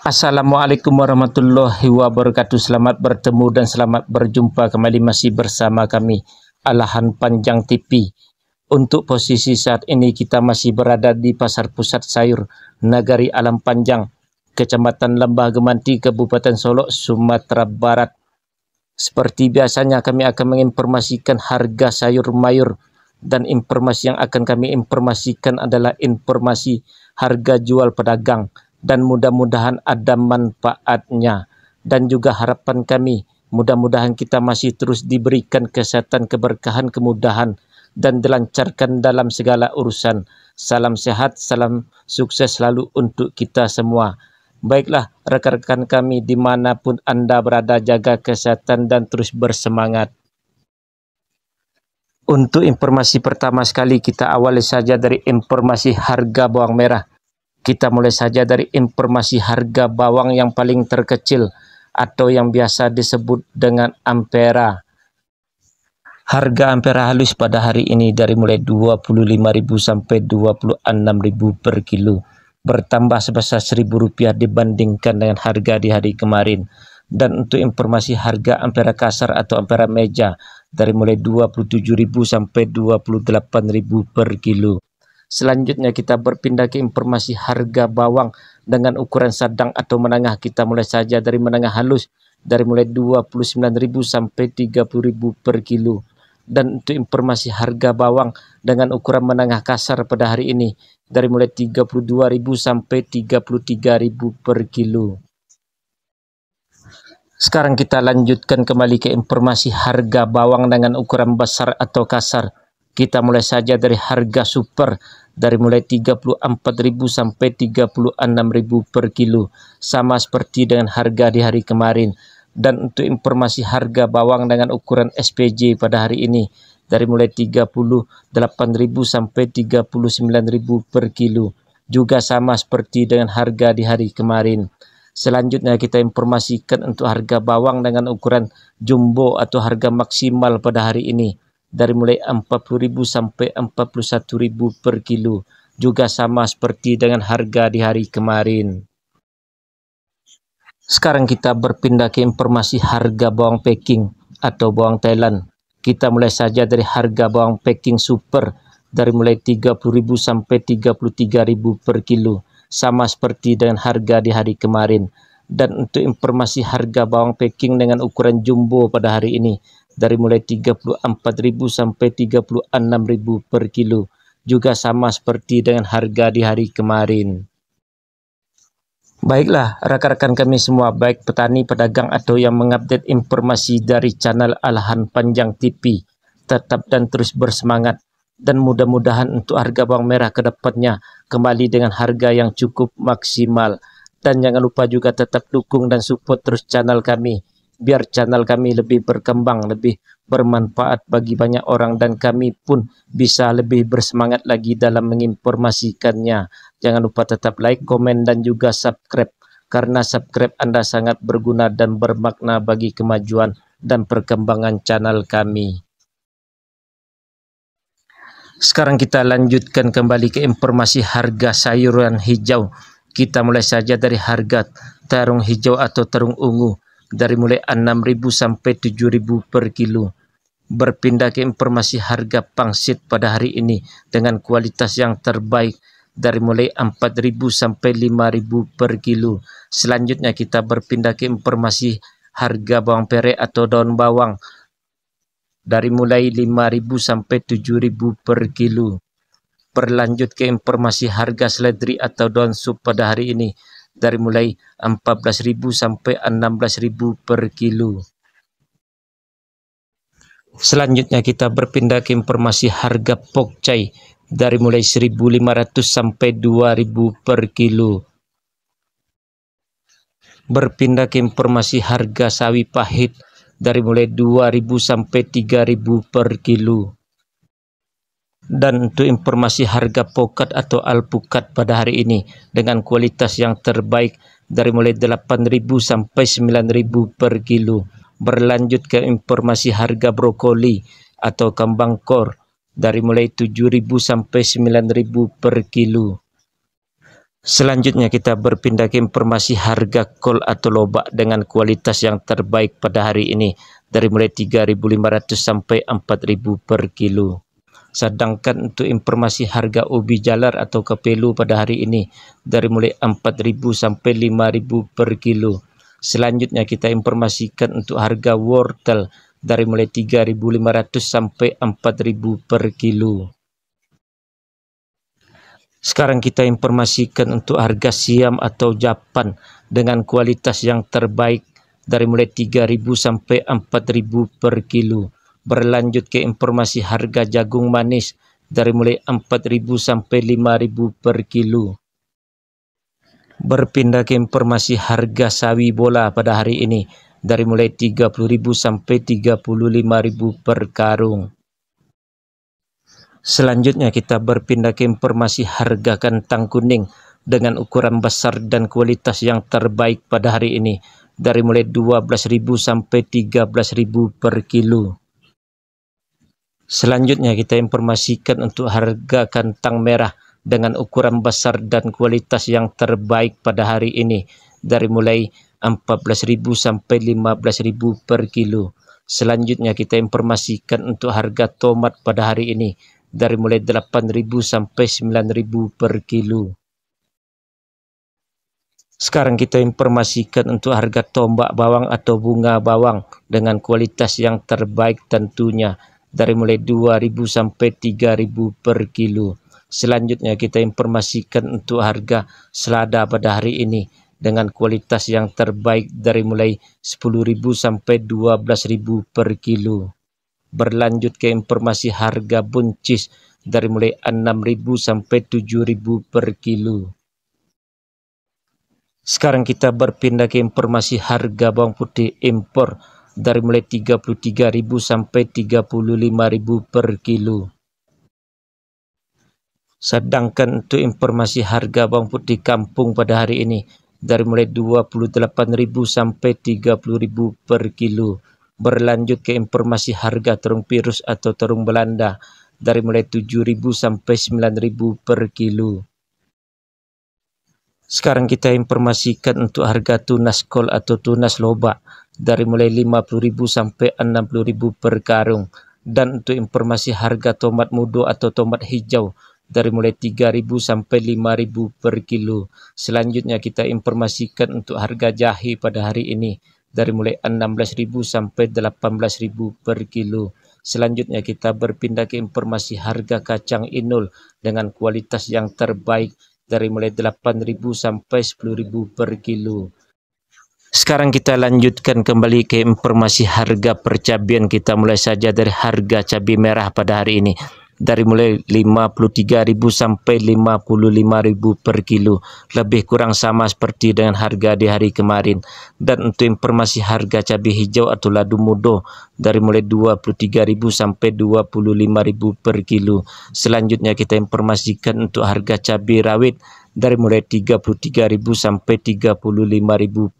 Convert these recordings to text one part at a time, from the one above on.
Assalamualaikum warahmatullahi wabarakatuh. Selamat bertemu dan selamat berjumpa kembali masih bersama kami Alahan Panjang TV. Untuk posisi saat ini kita masih berada di Pasar Pusat Sayur Nagari Alam Panjang, Kecamatan Lembah Gemanti, Kabupaten Solok, Sumatera Barat. Seperti biasanya kami akan menginformasikan harga sayur mayur dan informasi yang akan kami informasikan adalah informasi harga jual pedagang dan mudah-mudahan ada manfaatnya dan juga harapan kami mudah-mudahan kita masih terus diberikan kesehatan, keberkahan, kemudahan dan dilancarkan dalam segala urusan. Salam sehat, salam sukses selalu untuk kita semua. Baiklah rekan-rekan kami dimanapun Anda berada jaga kesehatan dan terus bersemangat. Untuk informasi pertama sekali kita awali saja dari informasi harga bawang merah kita mulai saja dari informasi harga bawang yang paling terkecil atau yang biasa disebut dengan ampera. Harga ampera halus pada hari ini dari mulai 25.000 sampai 26.000 per kilo bertambah sebesar rp rupiah dibandingkan dengan harga di hari kemarin. Dan untuk informasi harga ampera kasar atau ampera meja dari mulai 27.000 sampai 28.000 per kilo. Selanjutnya kita berpindah ke informasi harga bawang dengan ukuran sedang atau menengah. Kita mulai saja dari menengah halus dari mulai 29.000 sampai 30.000 per kilo. Dan untuk informasi harga bawang dengan ukuran menengah kasar pada hari ini dari mulai 32.000 sampai 33.000 per kilo. Sekarang kita lanjutkan kembali ke informasi harga bawang dengan ukuran besar atau kasar. Kita mulai saja dari harga super dari mulai 34.000 sampai 36.000 per kilo sama seperti dengan harga di hari kemarin dan untuk informasi harga bawang dengan ukuran SPJ pada hari ini dari mulai 38.000 sampai 39.000 per kilo juga sama seperti dengan harga di hari kemarin Selanjutnya kita informasikan untuk harga bawang dengan ukuran jumbo atau harga maksimal pada hari ini dari mulai 40.000 sampai 41.000 per kilo juga sama seperti dengan harga di hari kemarin. Sekarang kita berpindah ke informasi harga bawang packing atau bawang Thailand. Kita mulai saja dari harga bawang packing super dari mulai 30.000 sampai 33.000 per kilo sama seperti dengan harga di hari kemarin. Dan untuk informasi harga bawang packing dengan ukuran jumbo pada hari ini dari mulai 34.000 sampai 36.000 per kilo juga sama seperti dengan harga di hari kemarin. Baiklah, rekan-rekan kami semua, baik petani, pedagang, atau yang mengupdate informasi dari channel Alahan Panjang TV, tetap dan terus bersemangat. Dan mudah-mudahan untuk harga bawang merah ke depannya kembali dengan harga yang cukup maksimal. Dan jangan lupa juga tetap dukung dan support terus channel kami biar channel kami lebih berkembang, lebih bermanfaat bagi banyak orang dan kami pun bisa lebih bersemangat lagi dalam menginformasikannya. Jangan lupa tetap like, komen dan juga subscribe karena subscribe Anda sangat berguna dan bermakna bagi kemajuan dan perkembangan channel kami. Sekarang kita lanjutkan kembali ke informasi harga sayuran hijau. Kita mulai saja dari harga terung hijau atau terung ungu dari mulai 6.000 sampai 7.000 per kilo. Berpindah ke informasi harga pangsit pada hari ini dengan kualitas yang terbaik dari mulai 4.000 sampai 5.000 per kilo. Selanjutnya kita berpindah ke informasi harga bawang pere atau daun bawang dari mulai 5.000 sampai 7.000 per kilo. Berlanjut ke informasi harga seledri atau daun sup pada hari ini dari mulai 14.000 sampai 16.000 per kilo. Selanjutnya kita berpindah ke informasi harga pokcai dari mulai 1.500 sampai 2.000 per kilo. Berpindah ke informasi harga sawi pahit dari mulai 2.000 sampai 3.000 per kilo dan untuk informasi harga pokat atau alpukat pada hari ini dengan kualitas yang terbaik dari mulai 8.000 sampai 9.000 per kilo berlanjut ke informasi harga brokoli atau kembang kor dari mulai 7.000 sampai 9.000 per kilo Selanjutnya kita berpindah ke informasi harga kol atau lobak dengan kualitas yang terbaik pada hari ini dari mulai 3.500 sampai 4.000 per kilo. Sedangkan untuk informasi harga ubi jalar atau kepelu pada hari ini dari mulai 4.000 sampai 5.000 per kilo. Selanjutnya kita informasikan untuk harga wortel dari mulai 3.500 sampai 4.000 per kilo. Sekarang kita informasikan untuk harga siam atau japan dengan kualitas yang terbaik dari mulai 3.000 sampai 4.000 per kilo berlanjut ke informasi harga jagung manis dari mulai 4.000 sampai 5.000 per kilo. Berpindah ke informasi harga sawi bola pada hari ini dari mulai 30.000 sampai 35.000 per karung. Selanjutnya kita berpindah ke informasi harga kentang kuning dengan ukuran besar dan kualitas yang terbaik pada hari ini dari mulai 12.000 sampai 13.000 per kilo. Selanjutnya kita informasikan untuk harga kantang merah dengan ukuran besar dan kualitas yang terbaik pada hari ini dari mulai 14.000 sampai 15.000 per kilo. Selanjutnya kita informasikan untuk harga tomat pada hari ini dari mulai 8.000 sampai 9.000 per kilo. Sekarang kita informasikan untuk harga tombak bawang atau bunga bawang dengan kualitas yang terbaik tentunya dari mulai 2000 sampai 3000 per kilo. Selanjutnya kita informasikan untuk harga selada pada hari ini dengan kualitas yang terbaik dari mulai 10.000 sampai 12.000 per kilo. Berlanjut ke informasi harga buncis dari mulai 6.000 sampai 7.000 per kilo. Sekarang kita berpindah ke informasi harga bawang putih impor dari mulai 33,000 sampai 35,000 per kilo. Sedangkan untuk informasi harga bawang putih di kampung pada hari ini dari mulai 28,000 sampai 30,000 per kilo. Berlanjut ke informasi harga terung pirus atau terung Belanda dari mulai 7,000 sampai 9,000 per kilo. Sekarang kita informasikan untuk harga tunas kol atau tunas lobak dari mulai 50.000 sampai 60.000 per karung dan untuk informasi harga tomat mudo atau tomat hijau dari mulai 3.000 sampai 5.000 per kilo. Selanjutnya kita informasikan untuk harga jahe pada hari ini dari mulai 16.000 sampai 18.000 per kilo. Selanjutnya kita berpindah ke informasi harga kacang inul dengan kualitas yang terbaik dari mulai 8000 sampai 10000 per kilo. Sekarang kita lanjutkan kembali ke informasi harga percabian kita mulai saja dari harga cabai merah pada hari ini. dari mulai 53.000 sampai 55.000 per kilo lebih kurang sama seperti dengan harga di hari kemarin dan untuk informasi harga cabai hijau atau ladu mudo dari mulai 23.000 sampai 25.000 per kilo selanjutnya kita informasikan untuk harga cabai rawit dari mulai 33.000 sampai 35.000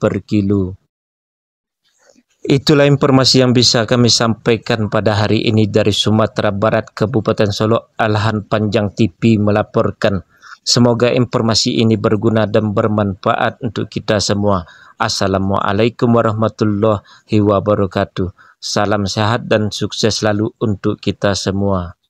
per kilo Itulah informasi yang bisa kami sampaikan pada hari ini dari Sumatera Barat, Kabupaten Solo, Alahan Panjang TV melaporkan. Semoga informasi ini berguna dan bermanfaat untuk kita semua. Assalamualaikum warahmatullahi wabarakatuh. Salam sehat dan sukses selalu untuk kita semua.